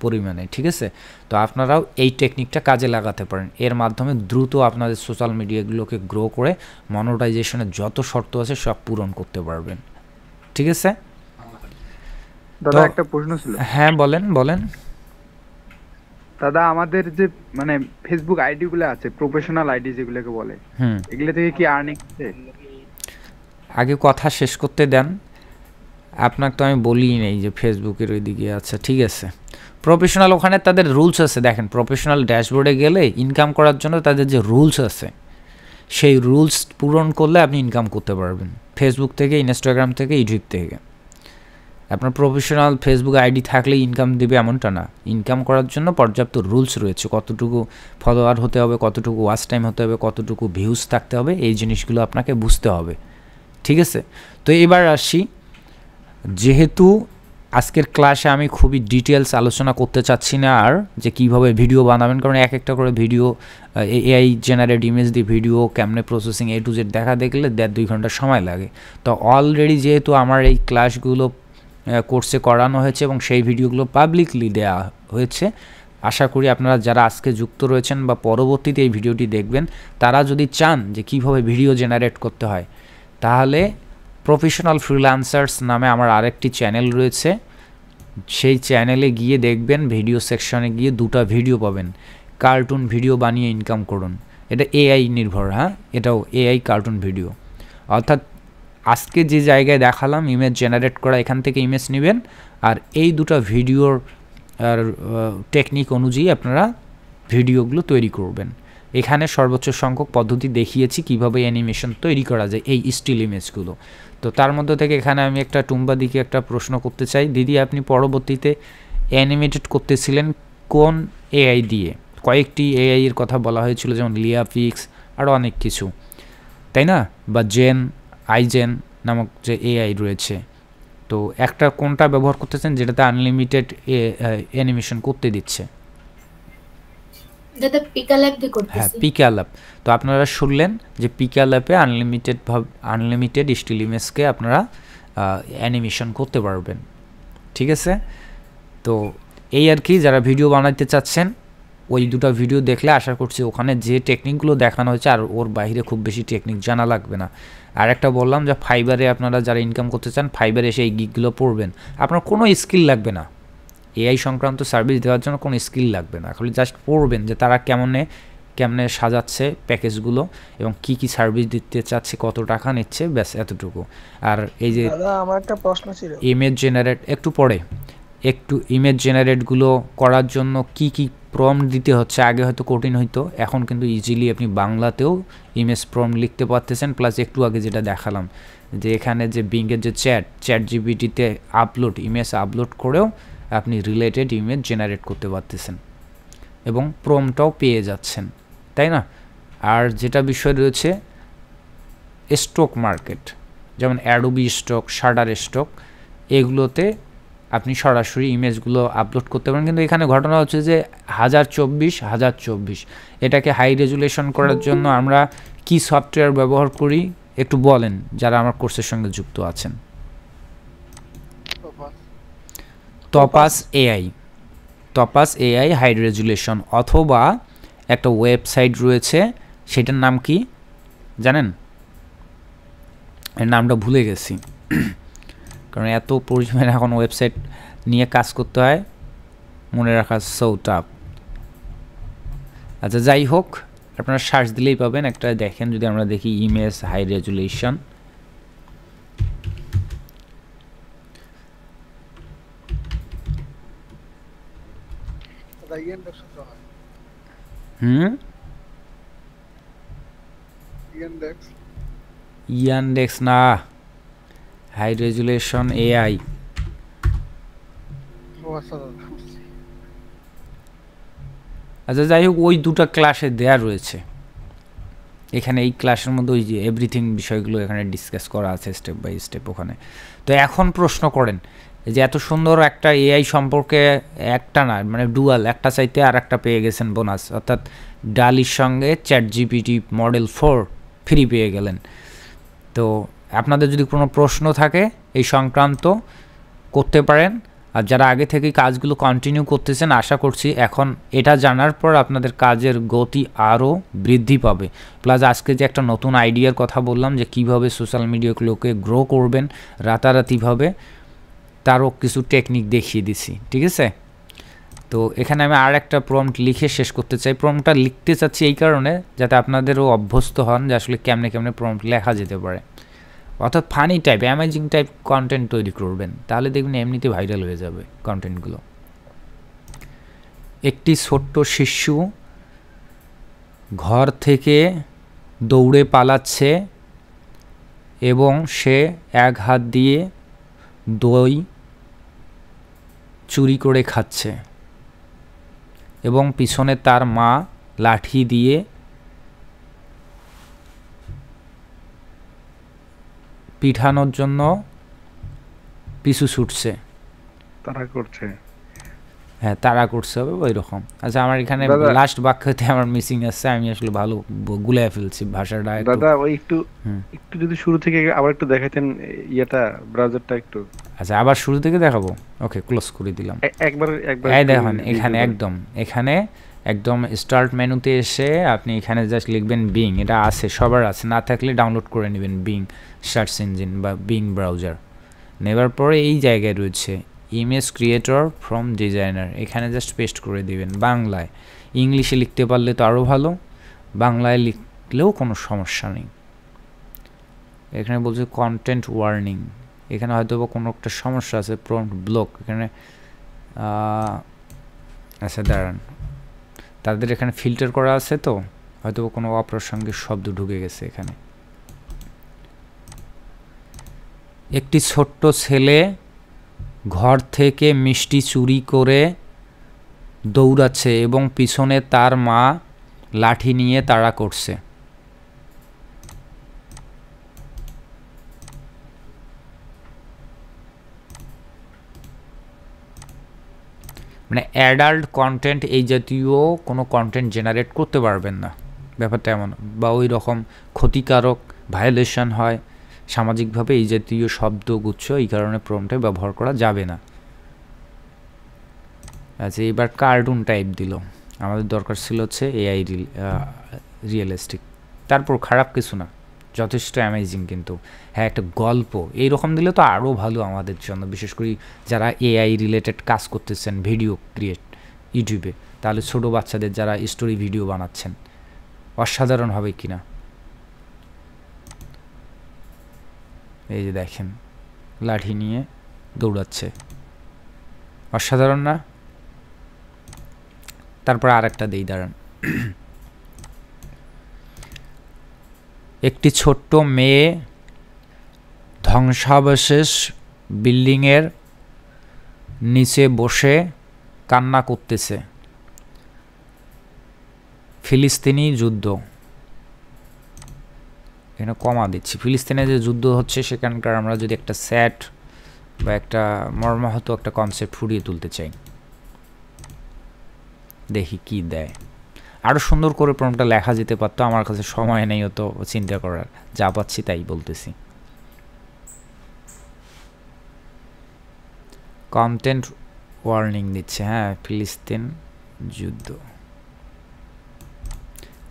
পরিমাণে ঠিক আছে তো আপনারাও এই টেকনিকটা কাজে লাগাতে পারেন এর মাধ্যমে দ্রুত আপনাদের সোশ্যাল মিডিয়াগুলোকে গ্রো করে মনোটাইজেশনের যত শর্ত আছে সব পূরণ করতে পারবেন ঠিক আছে দাদা একটা প্রশ্ন ছিল হ্যাঁ বলেন বলেন দাদা আমাদের যে মানে ফেসবুক আইডি গুলো আছে প্রফেশনাল আইডি যেগুলোকে বলে এগুলো থেকে কি আর্নিং আগে কথা শেষ করতে দেন আপনাকে তো আমি বলি নেই যে ফেসবুকের ওইদিকে আচ্ছা ঠিক আছে প্রফেশনাল ওখানে তাদের রুলস আছে দেখেন প্রফেশনাল ড্যাশবোর্ডে গেলে ইনকাম করার জন্য তাদের যে রুলস আছে সেই রুলস পূরণ করলে আপনি ইনকাম করতে পারবেন ফেসবুক থেকে ইনস্টাগ্রাম থেকে ইউটিউব থেকে আপনার প্রফেশনাল ফেসবুক আইডি থাকলে ইনকাম দেবে এমনটা না ইনকাম করার জন্য পর্যাপ্ত রুলস রয়েছে কতটুকু ফলোয়ার হতে হবে কতটুকু ওয়াচ টাইম হতে হবে কতটুকু ভিউজ থাকতে হবে এই জিনিসগুলো আপনাকে বুঝতে হবে ঠিক আছে তো এবার আসি যেহেতু আজকের ক্লাসে আমি খুবই ডিটেলস আলোচনা করতে চাচ্ছি না আর যে কিভাবে ভিডিও বানাবেন কারণ এক একটা করে ভিডিও এআই জেনারেট ইমেজ দিয়ে ভিডিও ক্যামনে প্রসেসিং এ টু জেড দেখা দেখলে দেড় দুই ঘন্টা সময় লাগে তো অলরেডি যেহেতু আমার এই ক্লাসগুলো কোর্সে করানো হয়েছে এবং সেই ভিডিওগুলো পাবলিকলি দেওয়া হয়েছে আশা করি আপনারা যারা আজকে যুক্ত রয়েছেন বা পরবর্তীতে এই ভিডিওটি দেখবেন তারা যদি চান যে কিভাবে ভিডিও জেনারেট করতে হয় তাহলে প্রফেশনাল ফ্রিল্যান্সার্স নামে আমার আরেকটি চ্যানেল রয়েছে সেই চ্যানেলে গিয়ে দেখবেন ভিডিও সেকশনে গিয়ে দুটা ভিডিও পাবেন কার্টুন ভিডিও বানিয়ে ইনকাম করুন এটা এআই নির্ভর হ্যাঁ এটাও এআই কার্টুন ভিডিও অর্থাৎ আজকে যে জায়গায় দেখালাম ইমেজ জেনারেট করা এখান থেকে ইমেজ নেবেন আর এই দুটো ভিডিওর টেকনিক অনুযায়ী আপনারা ভিডিওগুলো তৈরি করবেন এখানে সর্বোচ্চ সংখ্যক পদ্ধতি দেখিয়েছি কিভাবে অ্যানিমেশন তৈরি করা যায় এই স্টিল ইমেজগুলো তো তার মধ্যে থেকে এখানে আমি একটা টুম্বা দিকে একটা প্রশ্ন করতে চাই দিদি আপনি পরবর্তীতে অ্যানিমেটেড করতেছিলেন কোন এআই দিয়ে কয়েকটি এআইয়ের কথা বলা হয়েছিল যেমন লিয়াফিক্স আরও অনেক কিছু তাই না বা জেন আইজেন নামক যে এআই রয়েছে তো একটা কোনটা ব্যবহার করতেছেন যেটাতে আনলিমিটেড অ্যানিমেশন করতে দিচ্ছে যেটা পিকাল হ্যাঁ পিকাল তো আপনারা শুনলেন যে পিকাল অ্যাপে আনলিমিটেড ভাব আনলিমিটেড স্টিল ইমেজকে আপনারা অ্যানিমেশন করতে পারবেন ঠিক আছে তো এই আর কি যারা ভিডিও বানাতে চাচ্ছেন ওই দুটো ভিডিও দেখলে আশা করছি ওখানে যে টেকনিকগুলো দেখানো হয়েছে আর ওর বাইরে খুব বেশি টেকনিক জানা লাগবে না আর একটা বললাম যে ফাইবারে আপনারা যারা ইনকাম করতে চান ফাইবারে এসে এই গিগুলো পড়বেন আপনার কোনো স্কিল লাগবে না এআই সংক্রান্ত সার্ভিস দেওয়ার জন্য কোনো স্কিল লাগবে না খালি জাস্ট পড়বেন যে তারা কেমনে কেমনে সাজাচ্ছে প্যাকেজগুলো এবং কি কি সার্ভিস দিতে চাচ্ছে কত টাকা নিচ্ছে ব্যাস এতটুকু আর এই যে আমার একটা প্রশ্ন ছিল ইমেজ জেনারেট একটু পরে একটু ইমেজ জেনারেটগুলো করার জন্য কি কি প্রম দিতে হচ্ছে আগে হয়তো কঠিন হইতো এখন কিন্তু ইজিলি আপনি বাংলাতেও ইমেজ প্রম লিখতে পারতেছেন প্লাস একটু আগে যেটা দেখালাম যে এখানে যে বিঙ্গের যে চ্যাট চ্যাট জিবিটিতে আপলোড ইমেজ আপলোড করেও আপনি রিলেটেড ইমেজ জেনারেট করতে পারতেছেন এবং প্রমটাও পেয়ে যাচ্ছেন তাই না আর যেটা বিষয় রয়েছে স্টক মার্কেট যেমন অ্যাডোবি স্টক শাডার স্টক এগুলোতে আপনি সরাসরি ইমেজগুলো আপলোড করতে পারেন কিন্তু এখানে ঘটনা হচ্ছে যে হাজার চব্বিশ হাজার চব্বিশ এটাকে হাই রেজুলেশন করার জন্য আমরা কি সফটওয়্যার ব্যবহার করি একটু বলেন যারা আমার কোর্সের সঙ্গে যুক্ত আছেন Topaz AI Topaz AI high resolution অথবা একটা ওয়েবসাইট রয়েছে সেটার নাম কি জানেন এর নামটা ভুলে গেছি কারণ এত পরিমাণে এখন ওয়েবসাইট নিয়ে কাজ করতে হয় মনে রাখা টাপ আচ্ছা যাই হোক আপনারা সার্চ দিলেই পাবেন একটা দেখেন যদি আমরা দেখি image high resolution hmm Yandex Yandex না হাই রেজুলেশন এআই আচ্ছা, আচ্ছা, আচ্ছা।, আচ্ছা যাই হোক ওই দুটো ক্লাসে দেয়া রয়েছে এখানে এই ক্লাসের মধ্যে ওই যে এভরিথিং বিষয়গুলো এখানে ডিসকাস করা আছে স্টেপ বাই স্টেপ ওখানে তো এখন প্রশ্ন করেন যে এত সুন্দর একটা এআই সম্পর্কে একটা না মানে ডুয়াল একটা চাইতে আর একটা পেয়ে গেছেন বোনাস অর্থাৎ ডালির সঙ্গে chat GPT model four free পেয়ে গেলেন তো আপনাদের যদি কোনো প্রশ্ন থাকে এই সংক্রান্ত করতে পারেন আর যারা আগে থেকে কাজগুলো কন্টিনিউ করতেছেন আশা করছি এখন এটা জানার পর আপনাদের কাজের গতি আরও বৃদ্ধি পাবে প্লাস আজকে যে একটা নতুন আইডিয়ার কথা বললাম যে কিভাবে সোশ্যাল মিডিয়াগুলোকে গ্রো করবেন রাতারাতিভাবে তারও কিছু টেকনিক দেখিয়ে দিছি ঠিক আছে তো এখানে আমি আর একটা প্রম্পট লিখে শেষ করতে চাই প্রম্পটা লিখতে চাচ্ছি এই কারণে যাতে আপনাদেরও অভ্যস্ত হন যে আসলে কেমনে কেমনে প্রম্পট লেখা যেতে পারে অর্থাৎ funny type amazing type content তৈরি করবেন তাহলে দেখবেন এমনিতে ভাইরাল হয়ে যাবে কন্টেন্টগুলো একটি ছোট্ট শিশু ঘর থেকে দৌড়ে পালাচ্ছে এবং সে এক হাত দিয়ে দই চুরি করে খাচ্ছে এবং পিছনে তার মা লাঠি দিয়ে পিঠানোর জন্য পিছু ছুটছে তারা করছে হ্যাঁ তারা করছে হবে ওই রকম আচ্ছা আমার এখানে লাস্ট বাক্যতে আমার মিসিং আছে আমি আসলে ভালো গুলায় ফেলছি ভাষাটা দাদা ওই একটু একটু যদি শুরু থেকে আবার একটু দেখাইতেন ইয়াটা ব্রাউজারটা একটু আচ্ছা আবার শুরু থেকে দেখাবো ওকে ক্লোজ করে দিলাম একবার একবার এই এখানে একদম এখানে একদম স্টার্ট মেনুতে এসে আপনি এখানে জাস্ট লিখবেন বিং এটা আছে সবার আছে না থাকলে ডাউনলোড করে নেবেন বিং সার্চ ইঞ্জিন বা বিং ব্রাউজার নেবার পরে এই জায়গায় রয়েছে ইমেজ ক্রিয়েটর ফ্রম ডিজাইনার এখানে জাস্ট পেস্ট করে দিবেন বাংলায় ইংলিশে লিখতে পারলে তো আরও ভালো বাংলায় লিখলেও কোনো সমস্যা নেই এখানে বলছে কন্টেন্ট ওয়ার্নিং এখানে হয়তো বা কোনো একটা সমস্যা আছে প্রম্পট ব্লক এখানে আচ্ছা দাঁড়ান তাদের এখানে ফিল্টার করা আছে তো হয়তো কোনো অপ্রাসঙ্গিক শব্দ ঢুকে গেছে এখানে একটি ছোট্ট ছেলে ঘর থেকে মিষ্টি চুরি করে দৌড়াচ্ছে এবং পিছনে তার মা লাঠি নিয়ে তাড়া করছে মানে অ্যাডাল্ট কন্টেন্ট এই জাতীয় কোনো কন্টেন্ট জেনারেট করতে পারবেন না ব্যাপারটা এমন বা ওই রকম ক্ষতিকারক ভায়োলেশন হয় সামাজিকভাবে এই জাতীয় শব্দগুচ্ছ এই কারণে প্রমটে ব্যবহার করা যাবে না আচ্ছা এবার কার্টুন টাইপ দিল আমাদের দরকার ছিল হচ্ছে এআই রিয়েলিস্টিক তারপর খারাপ কিছু না যথেষ্ট অ্যামেজিং কিন্তু হ্যাঁ একটা গল্প এইরকম দিলে তো আরও ভালো আমাদের জন্য বিশেষ করে যারা এআই রিলেটেড কাজ করতেছেন ভিডিও ক্রিয়েট ইউটিউবে তাহলে ছোট বাচ্চাদের যারা স্টোরি ভিডিও বানাচ্ছেন অসাধারণ হবে কি না এই যে দেখেন লাঠি নিয়ে দৌড়াচ্ছে অসাধারণ না তারপর আর একটা দিই দাঁড়ান একটি ছোট্ট মেয়ে ধ্বংসাবশেষ বিল্ডিংয়ের নিচে বসে কান্না করতেছে ফিলিস্তিনি যুদ্ধ এখানে কমা দিচ্ছি ফিলিস্তিনে যে যুদ্ধ হচ্ছে সেখানকার আমরা যদি একটা স্যাট বা একটা মর্মাহত একটা কনসেপ্ট ফুটিয়ে তুলতে চাই দেখি কি দেয় আরও সুন্দর করে প্রমটা লেখা যেতে পারতো আমার কাছে সময় নেই অত চিন্তা করার যা পাচ্ছি তাই বলতেছি কন্টেন্ট ওয়ার্নিং দিচ্ছে হ্যাঁ ফিলিস্তিন যুদ্ধ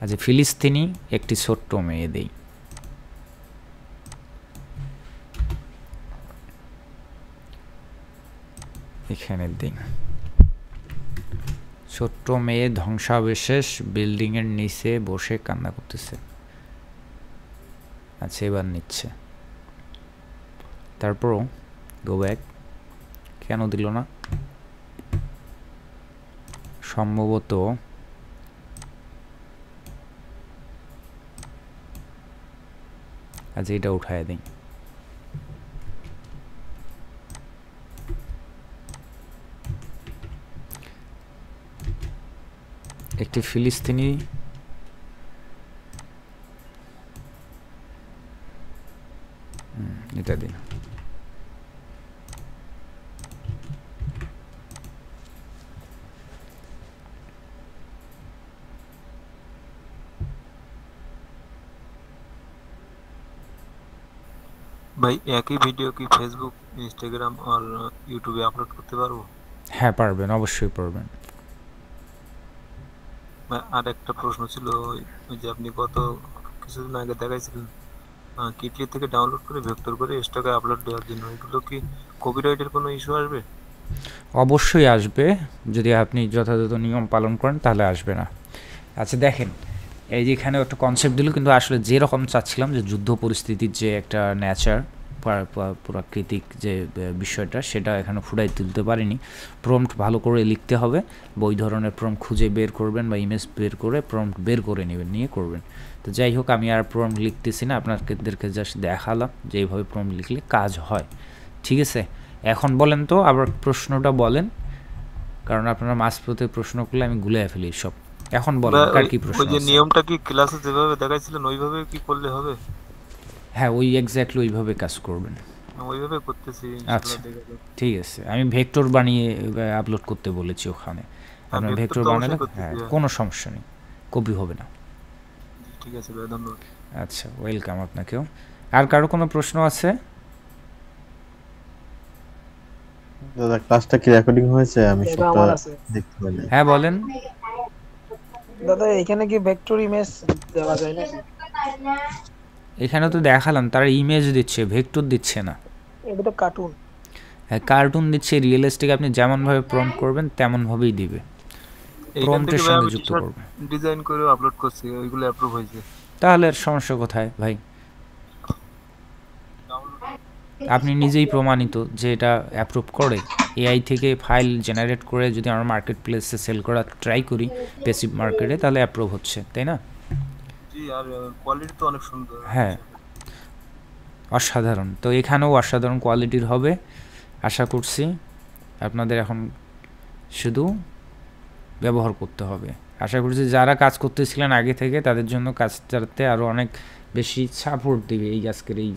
আচ্ছা ফিলিস্তিনি একটি ছোট্ট মেয়ে দেই এখানে দিই ছোট্ট মেয়ে ধ্বংসাবশেষ বিল্ডিংয়ের নিচে বসে কান্না করতেছে আচ্ছা এবার নিচ্ছে তারপরও গো ব্যাক কেন দিল না সম্ভবত আজ আচ্ছা, এটা উঠায় দিই একটি ফিলিস্তিনি দিন ভাই একই ভিডিও কি ফেসবুক ইনস্টাগ্রাম আর ইউটিউবে uh, আপলোড করতে পারবো হ্যাঁ পারবেন অবশ্যই পারবেন আর একটা প্রশ্ন ছিল ওই যে আপনি গত কিছুদিন আগে দেখাইছিলেন কিটলি থেকে ডাউনলোড করে ভেক্টর করে স্টকে আপলোড দেওয়ার জন্য এগুলো কি কপিরাইটের কোনো ইস্যু আসবে অবশ্যই আসবে যদি আপনি যথাযথ নিয়ম পালন করেন তাহলে আসবে না আচ্ছা দেখেন এই যেখানে একটা কনসেপ্ট দিল কিন্তু আসলে যেরকম চাচ্ছিলাম যে যুদ্ধ পরিস্থিতির যে একটা ন্যাচার প্রাকৃতিক যে বিষয়টা সেটা এখানে ফুটাই তুলতে পারিনি প্রম্পট ভালো করে লিখতে হবে বই ধরনের প্রম খুঁজে বের করবেন বা ইমেজ বের করে প্রম্পট বের করে নেবেন নিয়ে করবেন তো যাই হোক আমি আর প্রম লিখতেছি না আপনাদেরকে জাস্ট দেখালাম যে এইভাবে প্রম লিখলে কাজ হয় ঠিক আছে এখন বলেন তো আবার প্রশ্নটা বলেন কারণ আপনারা প্রতি প্রশ্ন করলে আমি গুলে ফেলি সব এখন বলেন কার কি প্রশ্ন ওই যে নিয়মটা কি ক্লাসে যেভাবে দেখাইছিলেন ওইভাবে কি করলে হবে হ্যাঁ ওই এক্স্যাক্টলি ওইভাবে কাজ করবেন হ্যাঁ, ওইভাবে করতেছি আচ্ছা ঠিক আছে আমি ভেক্টর বানিয়ে আপলোড করতে বলেছি ওখানে হ্যাঁ, আপনার ভেক্টর বানালে হ্যাঁ, হ্যাঁ কোনো সমস্যা নেই কপি হবে না ঠিক আছে ধন্যবাদ আচ্ছা ওয়েলকাম আপনাকেও আর কারো কোনো প্রশ্ন আছে দাদা ক্লাসটা কি রেকর্ডিং হয়েছে আমি সেটা দেখতে পারি হ্যাঁ বলেন দাদা এখানে কি ভেক্টর ইমেজ দেওয়া যায় না এখানে তো দেখালাম তারা ইমেজ দিচ্ছে ভেক্টর দিচ্ছে না এটা তো কার্টুন হ্যাঁ কার্টুন দিচ্ছে রিয়েলিস্টিক আপনি যেমন ভাবে প্রম্পট করবেন তেমন ভাবেই দিবে প্রম্পটের সঙ্গে যুক্ত করবেন ডিজাইন করে আপলোড করছি ওইগুলো অ্যাপ্রুভ হয়েছে তাহলে আর সমস্যা কোথায় ভাই আপনি নিজেই প্রমাণিত যে এটা অ্যাপ্রুভ করে এআই থেকে ফাইল জেনারেট করে যদি আমরা মার্কেট প্লেসে সেল করার ট্রাই করি পেসিভ মার্কেটে তাহলে অ্যাপ্রুভ হচ্ছে তাই না আর কোয়ালিটি তো অনেক সুন্দর হ্যাঁ অসাধারণ তো এখানেও অসাধারণ কোয়ালিটির হবে আশা করছি আপনাদের এখন শুধু ব্যবহার করতে হবে আশা করছি যারা কাজ করতেছিলেন আগে থেকে তাদের জন্য কাজটাতে আরও অনেক বেশি সাপোর্ট দিবে এই আজকের এই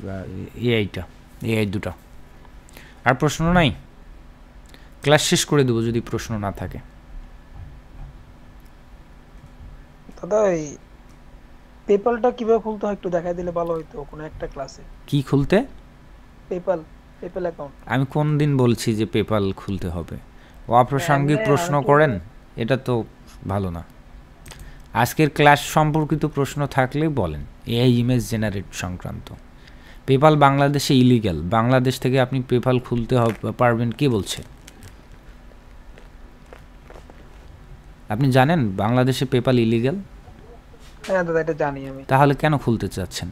এআইটা এআই দুটা আর প্রশ্ন নাই ক্লাস শেষ করে দেবো যদি প্রশ্ন না থাকে দাদা পেপালটা কিভাবে খুলতে হয় একটু দেখাই দিলে ভালো হইতো কোনো একটা ক্লাসে কি খুলতে পেপাল পেপাল অ্যাকাউন্ট আমি কোন দিন বলছি যে পেপাল খুলতে হবে ও অপ্রাসঙ্গিক হ্যাঁ, প্রশ্ন হ্যাঁ, করেন হ্যাঁ। এটা তো ভালো না আজকের ক্লাস সম্পর্কিত প্রশ্ন থাকলে বলেন এআই ইমেজ জেনারেট সংক্রান্ত পেপাল বাংলাদেশে ইলিগ্যাল বাংলাদেশ থেকে আপনি পেপাল খুলতে পারবেন কে বলছে আপনি জানেন বাংলাদেশে পেপাল ইলিগ্যাল হ্যাঁ, তাহলে কেন খুলতে চাচ্ছেন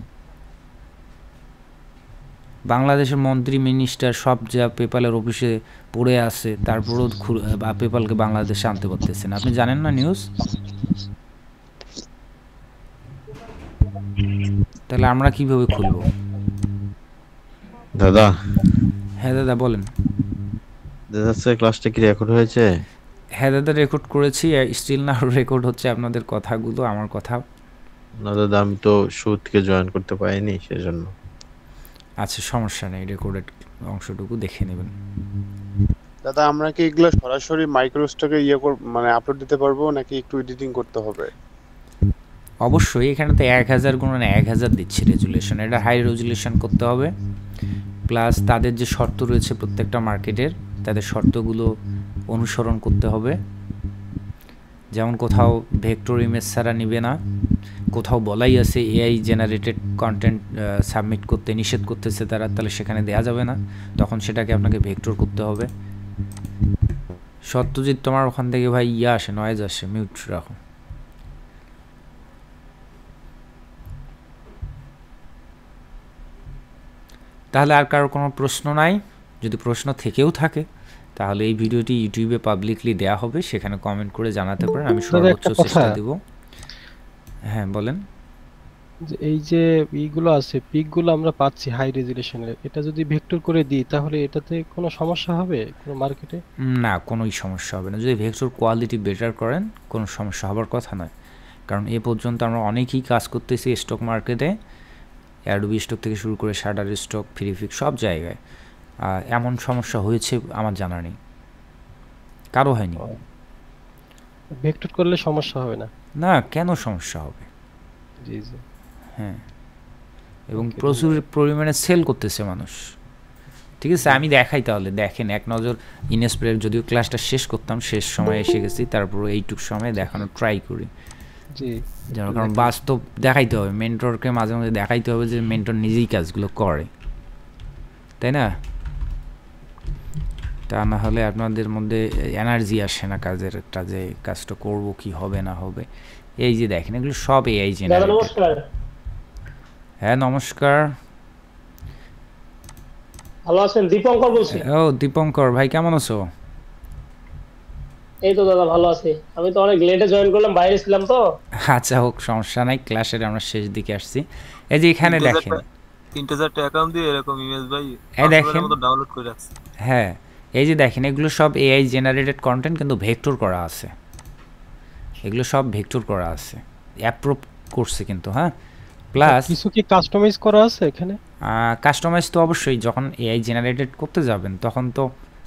বাংলাদেশের মন্ত্রী মিনিস্টার সব যা পেপালের অফিসে পড়ে আছে তারপরেও পেপালকে বাংলাদেশে আনতে পারতেছেন আপনি জানেন না নিউজ তাহলে আমরা কিভাবে খুলব দাদা হ্যাঁ দাদা বলেন দাদা স্যার ক্লাসটা কি রেকর্ড হয়েছে হ্যাঁ দাদা রেকর্ড করেছি স্টিল না রেকর্ড হচ্ছে আপনাদের কথাগুলো আমার কথা না দাদা আমি তো সুদকে জয়েন করতে পারিনি সেজন্য আচ্ছা সমস্যা নেই রেকর্ডেড অংশটুকু দেখে নেবেন দাদা আমরা কি এগুলো সরাসরি মাইক্রোস্টকে ইয়ে কর মানে আপলোড দিতে পারবো নাকি একটু এডিটিং করতে হবে অবশ্যই এখানে তো এক হাজার গুণন মানে এক হাজার দিচ্ছি রেজুলেশন এটা হাই রেজুলেশন করতে হবে প্লাস তাদের যে শর্ত রয়েছে প্রত্যেকটা মার্কেটের তাদের শর্তগুলো অনুসরণ করতে হবে যেমন কোথাও ভেক্টর ইমেজ ছাড়া নিবে না কোথাও বলাই আছে এআই জেনারেটেড কন্টেন্ট সাবমিট করতে নিষেধ করতেছে তারা তাহলে সেখানে দেয়া যাবে না তখন সেটাকে আপনাকে ভেক্টর করতে হবে সত্যজিৎ তোমার ওখান থেকে ভাই ইয়ে আসে নয়েজ আসে মিউট রাখো তাহলে আর কারোর কোনো প্রশ্ন নাই যদি প্রশ্ন থেকেও থাকে তাহলে এই ভিডিওটি ইউটিউবে পাবলিকলি দেয়া হবে সেখানে কমেন্ট করে জানাতে পারেন আমি সর্বোচ্চ চেষ্টা দেব হ্যাঁ বলেন এই যে ইগুলো আছে পিকগুলো আমরা পাচ্ছি হাই রেজুলেশনের এটা যদি ভেক্টর করে দিই তাহলে এটাতে কোনো সমস্যা হবে কোনো মার্কেটে না কোনোই সমস্যা হবে না যদি ভেক্টর কোয়ালিটি বেটার করেন কোনো সমস্যা হবার কথা নয় কারণ এ পর্যন্ত আমরা অনেকেই কাজ করতেছি স্টক মার্কেটে অ্যাডবি স্টক থেকে শুরু করে শাডার স্টক ফিরিফিক সব জায়গায় এমন সমস্যা হয়েছে আমার জানা নেই কারো হয়নি ভেক্টর করলে সমস্যা হবে না না কেন সমস্যা হবে জি জি হ্যাঁ এবং প্রচুর পরিমাণে সেল করতেছে মানুষ ঠিক আছে আমি দেখাই তাহলে দেখেন এক নজর ইনস্প্রের যদিও ক্লাসটা শেষ করতাম শেষ সময় এসে গেছি তারপর এইটুক সময় দেখানো ট্রাই করি জি কারণ বাস্তব দেখাইতে হবে মেন্টরকে মাঝে মাঝে দেখাইতে হবে যে মেন্টর নিজেই কাজগুলো করে তাই না তা না হলে আপনাদের মধ্যে এনার্জি আসে না কাজের কাজে কাজটা করব কি হবে না হবে এই যে দেখেন এগুলো সব এআই জেনারেট নমস্কার হ্যাঁ নমস্কার ভালো আছেন দীপঙ্কর বলছি ও দীপঙ্কর ভাই কেমন আছো এই তো দাদা ভালো আছি আমি তো অনেক লেটে জয়েন করলাম বাইরে ছিলাম তো আচ্ছা হোক সমস্যা নাই ক্লাসের আমরা শেষ দিকে আসছি এই যে এখানে দেখেন ইন্টারনেট অ্যাকাউন্ট দিয়ে এরকম ইমেজ ভাই এই দেখেন ডাউনলোড করে রাখছি হ্যাঁ এই যে দেখেন এগুলো সব এআই জেনারেটেড কন্টেন্ট কিন্তু ভেক্টর করা আছে এগুলো সব ভেক্টর করা আছে অ্যাপ্রুভ করছে কিন্তু হ্যাঁ প্লাস কিছু কি কাস্টমাইজ করা আছে এখানে কাস্টমাইজ তো অবশ্যই যখন এআই জেনারেটেড করতে যাবেন তখন তো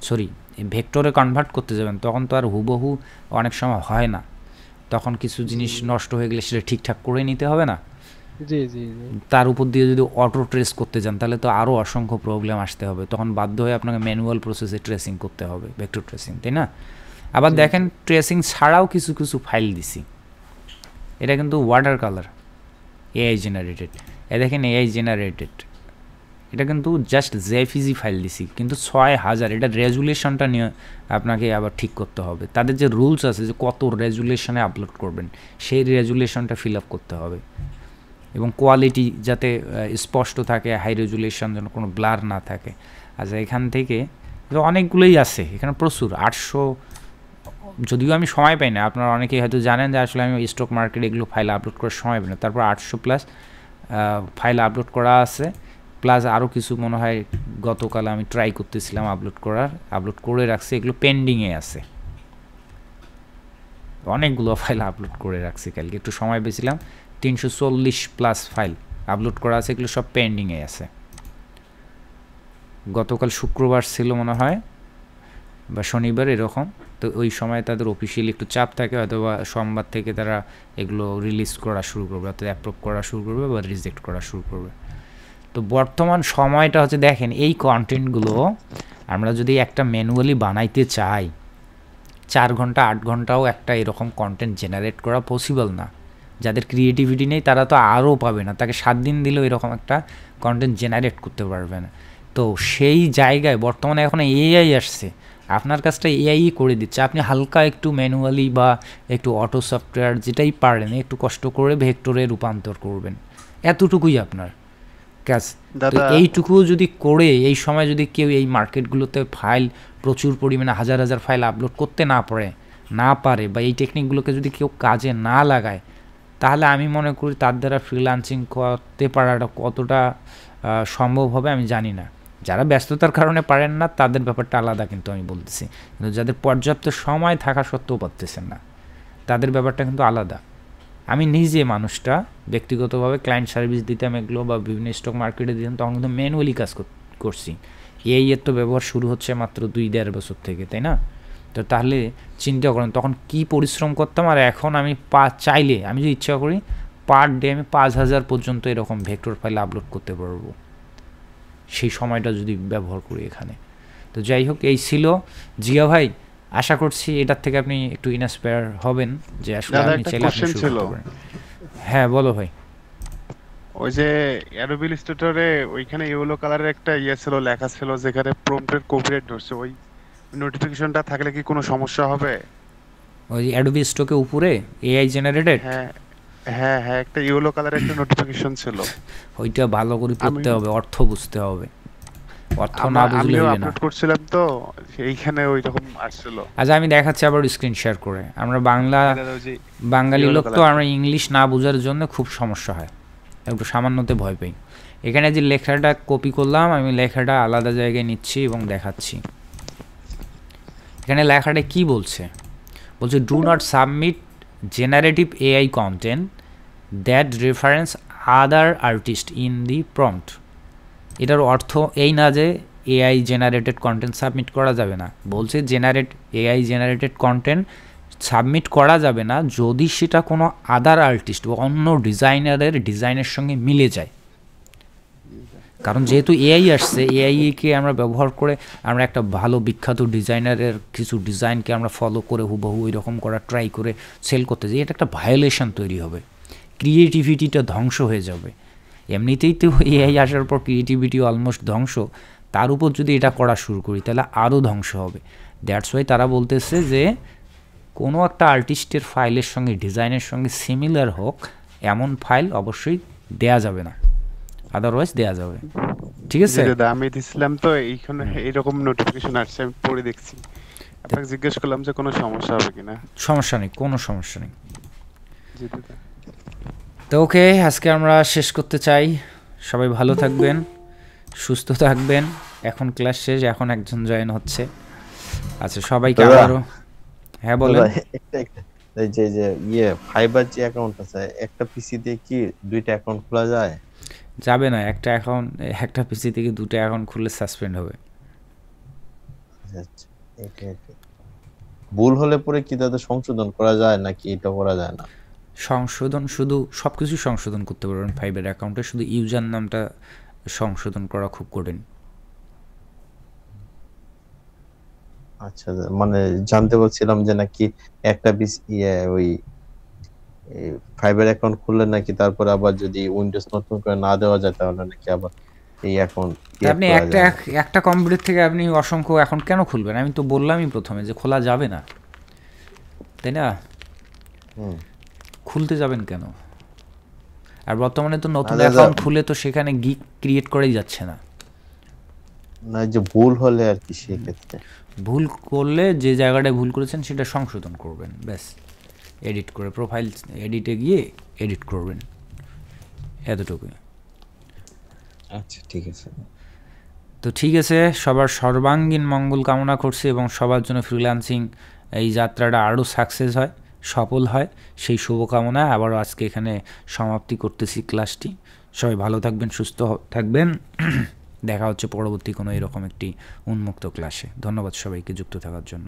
সরি ভেক্টরে কনভার্ট করতে যাবেন তখন তো আর হুবহু অনেক সময় হয় না তখন কিছু জিনিস নষ্ট হয়ে গেলে সেটা ঠিকঠাক করে নিতে হবে না তার উপর দিয়ে যদি অটো ট্রেস করতে যান তাহলে তো আরও অসংখ্য প্রবলেম আসতে হবে তখন বাধ্য হয়ে আপনাকে ম্যানুয়াল প্রসেসে ট্রেসিং করতে হবে ভেক্টর ট্রেসিং তাই না আবার দেখেন ট্রেসিং ছাড়াও কিছু কিছু ফাইল দিছি এটা কিন্তু ওয়াটার কালার এআই জেনারেটেড এ দেখেন এআই জেনারেটেড এটা কিন্তু জাস্ট জেফিজি ফাইল দিছি কিন্তু ছয় হাজার এটা রেজুলেশনটা নিয়ে আপনাকে আবার ঠিক করতে হবে তাদের যে রুলস আছে যে কত রেজুলেশনে আপলোড করবেন সেই রেজুলেশনটা ফিল আপ করতে হবে এবং কোয়ালিটি যাতে স্পষ্ট থাকে হাই রেজুলেশন যেন কোনো ব্লার না থাকে আচ্ছা এখান থেকে অনেকগুলোই আছে এখানে প্রচুর আটশো যদিও আমি সময় পাই না আপনারা অনেকেই হয়তো জানেন যে আসলে আমি স্টক মার্কেটে এগুলো ফাইল আপলোড করার সময় পাই না তারপর আটশো প্লাস ফাইল আপলোড করা আছে প্লাস আরও কিছু মনে হয় গতকাল আমি ট্রাই করতেছিলাম আপলোড করার আপলোড করে রাখছি এগুলো পেন্ডিংয়ে আছে অনেকগুলো ফাইল আপলোড করে রাখছি কালকে একটু সময় পেয়েছিলাম তিনশো চল্লিশ প্লাস ফাইল আপলোড করা আছে এগুলো সব পেন্ডিংয়ে আছে গতকাল শুক্রবার ছিল মনে হয় বা শনিবার এরকম তো ওই সময় তাদের অফিশিয়ালি একটু চাপ থাকে হয়তো বা সোমবার থেকে তারা এগুলো রিলিজ করা শুরু করবে অর্থাৎ অ্যাপ্রুভ করা শুরু করবে বা রিজেক্ট করা শুরু করবে তো বর্তমান সময়টা হচ্ছে দেখেন এই কন্টেন্টগুলো আমরা যদি একটা ম্যানুয়ালি বানাইতে চাই চার ঘন্টা আট ঘন্টাও একটা এরকম কন্টেন্ট জেনারেট করা পসিবল না যাদের ক্রিয়েটিভিটি নেই তারা তো আরও পাবে না তাকে সাত দিন দিলেও এরকম একটা কন্টেন্ট জেনারেট করতে পারবে না তো সেই জায়গায় বর্তমানে এখন এআই আসছে আপনার কাজটা এআই করে দিচ্ছে আপনি হালকা একটু ম্যানুয়ালি বা একটু অটো সফটওয়্যার যেটাই পারেন একটু কষ্ট করে ভেক্টরে রূপান্তর করবেন এতটুকুই আপনার কাজ তো এইটুকু যদি করে এই সময় যদি কেউ এই মার্কেটগুলোতে ফাইল প্রচুর পরিমাণে হাজার হাজার ফাইল আপলোড করতে না পারে না পারে বা এই টেকনিকগুলোকে যদি কেউ কাজে না লাগায় তাহলে আমি মনে করি তার দ্বারা ফ্রিলান্সিং করতে পারাটা কতটা সম্ভব হবে আমি জানি না যারা ব্যস্ততার কারণে পারেন না তাদের ব্যাপারটা আলাদা কিন্তু আমি বলতেছি কিন্তু যাদের পর্যাপ্ত সময় থাকা সত্ত্বেও পারতেছেন না তাদের ব্যাপারটা কিন্তু আলাদা আমি নিজে মানুষটা ব্যক্তিগতভাবে ক্লায়েন্ট সার্ভিস দিতাম এগুলো বা বিভিন্ন স্টক মার্কেটে দিতাম তখন কিন্তু ম্যানুয়ালি কাজ করছি এই এর তো ব্যবহার শুরু হচ্ছে মাত্র দুই দেড় বছর থেকে তাই না তো তাহলে চিন্তা করেন তখন কি পরিশ্রম করতাম আর এখন আমি পা চাইলে আমি যদি ইচ্ছা করি পার ডে আমি পাঁচ হাজার পর্যন্ত এরকম ভেক্টর ফাইল আপলোড করতে পারবো সেই সময়টা যদি ব্যবহার করি এখানে তো যাই হোক এই ছিল জিয়া ভাই আশা করছি এটার থেকে আপনি একটু ইন্সপায়ার হবেন যে আসলে আপনি চাইলে আপনি হ্যাঁ বলো ভাই ওই যে অ্যারোবিল স্টুটরে ওইখানে ইয়েলো কালারের একটা ইয়ে ছিল লেখা ছিল যেখানে প্রম্পটের কপিরাইট ধরছে ওই নোটিফিকেশনটা থাকলে কি কোনো সমস্যা হবে ওই অ্যাডোবি স্টকে উপরে এআই জেনারেটেড হ্যাঁ হ্যাঁ হ্যাঁ একটা ইয়েলো কালার একটা নোটিফিকেশন ছিল ওইটা ভালো করে পড়তে হবে অর্থ বুঝতে হবে অর্থ না বুঝলে হবে না আপলোড করছিলাম তো এইখানে ওই রকম আসছিল আচ্ছা আমি দেখাচ্ছি আবার স্ক্রিন শেয়ার করে আমরা বাংলা বাঙালি লোক তো আমরা ইংলিশ না বোঝার জন্য খুব সমস্যা হয় একটু সামান্যতে ভয় পাই এখানে যে লেখাটা কপি করলাম আমি লেখাটা আলাদা জায়গায় নিচ্ছি এবং দেখাচ্ছি এখানে লেখাটা কি বলছে বলছে do not submit generative AI content that reference other artist in the prompt এটার অর্থ এই না যে এআই জেনারেটেড কন্টেন্ট সাবমিট করা যাবে না বলছে generate AI generated content submit করা যাবে না যদি সেটা কোনো আদার আর্টিস্ট বা অন্য ডিজাইনারের ডিজাইনের সঙ্গে মিলে যায় কারণ যেহেতু এআই আসছে এআইকে আমরা ব্যবহার করে আমরা একটা ভালো বিখ্যাত ডিজাইনারের কিছু ডিজাইনকে আমরা ফলো করে হুবহু ওই রকম করা ট্রাই করে সেল করতে যাই এটা একটা ভায়োলেশন তৈরি হবে ক্রিয়েটিভিটিটা ধ্বংস হয়ে যাবে এমনিতেই তো এআই আসার পর ক্রিয়েটিভিটি অলমোস্ট ধ্বংস তার উপর যদি এটা করা শুরু করি তাহলে আরও ধ্বংস হবে দ্যাটস ওয়াই তারা বলতেছে যে কোনো একটা আর্টিস্টের ফাইলের সঙ্গে ডিজাইনের সঙ্গে সিমিলার হোক এমন ফাইল অবশ্যই দেয়া যাবে না আদারওয়াইজ দেয়া যাবে ঠিক আছে দাদা আমি দিছিলাম তো এইখানে এরকম নোটিফিকেশন আসছে আমি পড়ে দেখছি আপনাকে জিজ্ঞেস করলাম যে কোনো সমস্যা হবে কিনা সমস্যা নেই কোনো সমস্যা নেই তো ওকে আজকে আমরা শেষ করতে চাই সবাই ভালো থাকবেন সুস্থ থাকবেন এখন ক্লাস শেষ এখন একজন জয়েন হচ্ছে আচ্ছা সবাইকে আবারও হ্যাঁ বলেন এই যে যে ইয়ে ফাইবার যে অ্যাকাউন্ট আছে একটা পিসি দিয়ে কি দুইটা অ্যাকাউন্ট খোলা যায় যাবে না একটা অ্যাকাউন্ট একটা পিসি থেকে দুটো অ্যাকাউন্ট খুললে সাসপেন্ড হবে আচ্ছা, ভুল হলে পরে কি তাতে সংশোধন করা যায় নাকি এটা করা যায় না সংশোধন শুধু সব কিছু সংশোধন করতে পারবেন ফাইবার অ্যাকাউন্টে শুধু ইউজার নামটা সংশোধন করা খুব কঠিন আচ্ছা মানে জানতে বলছিলাম যে নাকি একটা বিস ইয়ে, ওই ফাইবার অ্যাকাউন্ট খুললে নাকি তারপর আবার যদি উইন্ডোজ নতুন করে না দেওয়া যায় তাহলে নাকি আবার এই অ্যাকাউন্ট আপনি একটা একটা কম্পিউটার থেকে আপনি অসংখ্য এখন কেন খুলবেন আমি তো বললামই প্রথমে যে খোলা যাবে না তাই না খুলতে যাবেন কেন আর বর্তমানে তো নতুন অ্যাকাউন্ট খুলে তো সেখানে গিক ক্রিয়েট করাই যাচ্ছে না না যে ভুল হলে আর কি সেক্ষেত্রে ভুল করলে যে জায়গাটায় ভুল করেছেন সেটা সংশোধন করবেন ব্যাস এডিট করে প্রোফাইল এডিটে গিয়ে এডিট করবেন এতটুকুই আচ্ছা ঠিক আছে তো ঠিক আছে সবার সর্বাঙ্গীন মঙ্গল কামনা করছি এবং সবার জন্য ফ্রিল্যান্সিং এই যাত্রাটা আরও সাকসেস হয় সফল হয় সেই শুভকামনায় আবারও আজকে এখানে সমাপ্তি করতেছি ক্লাসটি সবাই ভালো থাকবেন সুস্থ থাকবেন দেখা হচ্ছে পরবর্তী কোনো এরকম একটি উন্মুক্ত ক্লাসে ধন্যবাদ সবাইকে যুক্ত থাকার জন্য